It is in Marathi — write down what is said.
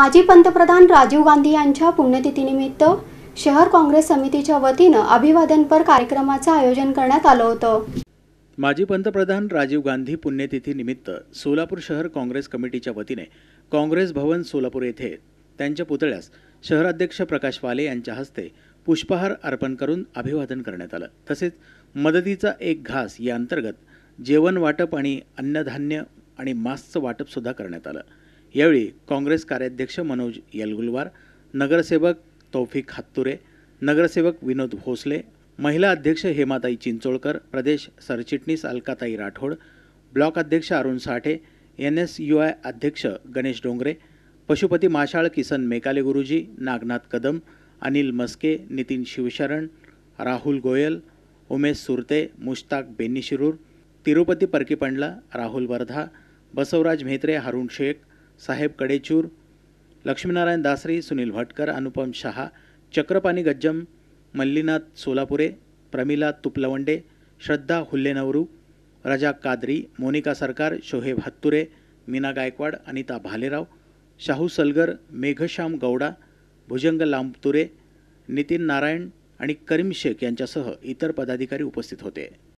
माजी पंतप्रधान राजीव गांधी यांच्या पुण्यतिथीनिमित्त शहर काँग्रेस समितीच्या वतीनं अभिवादनपर कार्यक्रमाचं आयोजन करण्यात आलं होतं माजी पंतप्रधान राजीव गांधी पुण्यतिथीनिमित्त सोलापूर शहर काँग्रेस कमिटीच्या वतीने काँग्रेस भवन सोलापूर येथे त्यांच्या पुतळ्यास शहराध्यक्ष प्रकाश वाले यांच्या हस्ते पुष्पहार अर्पण करून अभिवादन करण्यात आलं तसेच मदतीचा एक घास या अंतर्गत जेवण वाटप आणि अन्नधान्य आणि मास्कचं वाटपसुद्धा करण्यात आलं यावेळी काँग्रेस कार्याध्यक्ष मनोज यलगुलवार नगरसेवक तौफिक हात्तुरे नगरसेवक विनोद भोसले महिला अध्यक्ष हेमाताई चिंचोळकर प्रदेश सरचिटणीस अलकाताई राठोड ब्लॉक अध्यक्ष Arun Sathe N S U I अध्यक्ष गणेश डोंगरे पशुपती माशाळ किसन मेकाले गुरुजी नागनाथ कदम अनिल मस्के नितीन शिवशरण राहुल गोयल उमेश सुरते मुश्ताक बेन्निशिरूर तिरुपती परकीपंडला राहुल वर्धा बसवराज म्हेत्रे हरुण शेख साहेब कडेचूर लक्ष्मीनारायण दासरी सुनील भटकर अनुपम शहा चक्रपाणी गज्जम मल्लीनाथ सोलापुरे प्रमिला तुपलवंडे श्रद्धा हुल्लेनवरू रजा कादरी मोनिका सरकार शोहेब हत्तुरे मीना गायकवाड अनिता भालेराव शाहू सलगर मेघश्याम गौडा भुजंग लांबतुरे नितीन नारायण आणि करीम शेख यांच्यासह इतर पदाधिकारी उपस्थित होते